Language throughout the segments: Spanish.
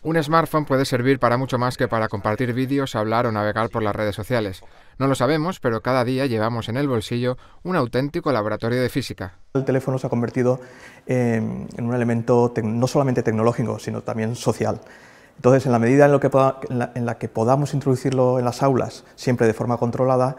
Un smartphone puede servir para mucho más que para compartir vídeos, hablar o navegar por las redes sociales. No lo sabemos, pero cada día llevamos en el bolsillo un auténtico laboratorio de física. El teléfono se ha convertido em, en un elemento no solamente tecnológico, sino también social. Entonces, en la medida en, la que podamos introducirlo en las aulas, siempre de forma controlada,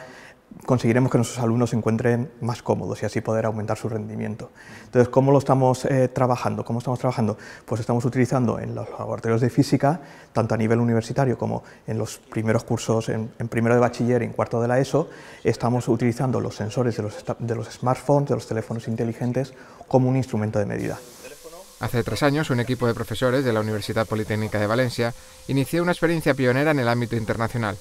conseguiremos que nuestros alumnos se encuentren más cómodos y así poder aumentar su rendimiento. Entonces, ¿cómo lo estamos eh, trabajando? ¿Cómo estamos trabajando? Pues estamos utilizando en los laboratorios de física, tanto a nivel universitario como en los primeros cursos, en, primero de bachiller y en cuarto de la ESO, estamos utilizando los sensores de los, de los smartphones, de los teléfonos inteligentes, como un instrumento de medida. Hace tres años, un equipo de profesores de la Universidad Politécnica de Valencia inició una experiencia pionera en el ámbito internacional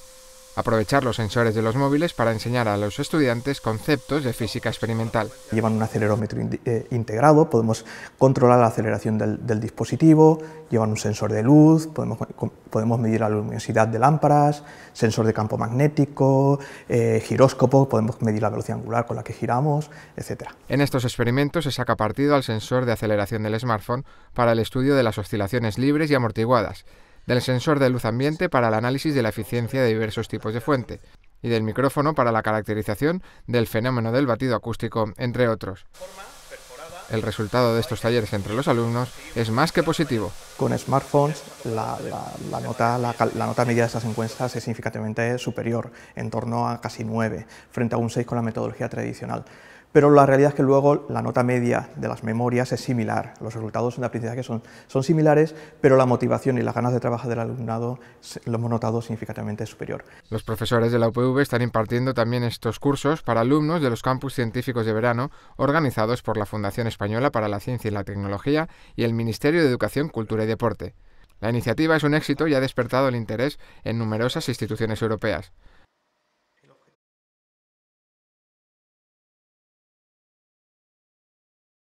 aprovechar los sensores de los móviles para enseñar a los estudiantes conceptos de física experimental. Llevan un acelerómetro eh, integrado, podemos controlar la aceleración del, dispositivo, llevan un sensor de luz, podemos, medir la luminosidad de lámparas, sensor de campo magnético, eh, podemos medir la velocidad angular con la que giramos, etc. En estos experimentos se saca partido al sensor de aceleración del smartphone para el estudio de las oscilaciones libres y amortiguadas, del sensor de luz ambiente para el análisis de la eficiencia de diversos tipos de fuente y del micrófono para la caracterización del fenómeno del batido acústico, entre otros. El resultado de estos talleres entre los alumnos es más que positivo. Con smartphones la, nota, nota media de estas encuestas es significativamente superior, en torno a casi 9, frente a un 6 con la metodología tradicional pero la realidad es que luego la nota media de las memorias es similar, los resultados de aprendizaje son, son similares, pero la motivación y las ganas de trabajar del alumnado lo hemos notado significativamente superior. Los profesores de la UPV están impartiendo también estos cursos para alumnos de los campus científicos de verano organizados por la Fundación Española para la Ciencia y la Tecnología y el Ministerio de Educación, Cultura y Deporte. La iniciativa es un éxito y ha despertado el interés en numerosas instituciones europeas.